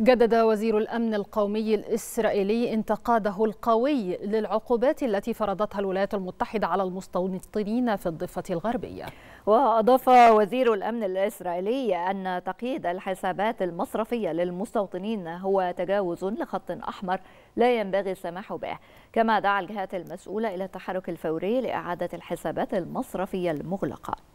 جدد وزير الأمن القومي الإسرائيلي انتقاده القوي للعقوبات التي فرضتها الولايات المتحدة على المستوطنين في الضفة الغربية وأضاف وزير الأمن الإسرائيلي أن تقييد الحسابات المصرفية للمستوطنين هو تجاوز لخط أحمر لا ينبغي السماح به كما دعا الجهات المسؤولة إلى التحرك الفوري لإعادة الحسابات المصرفية المغلقة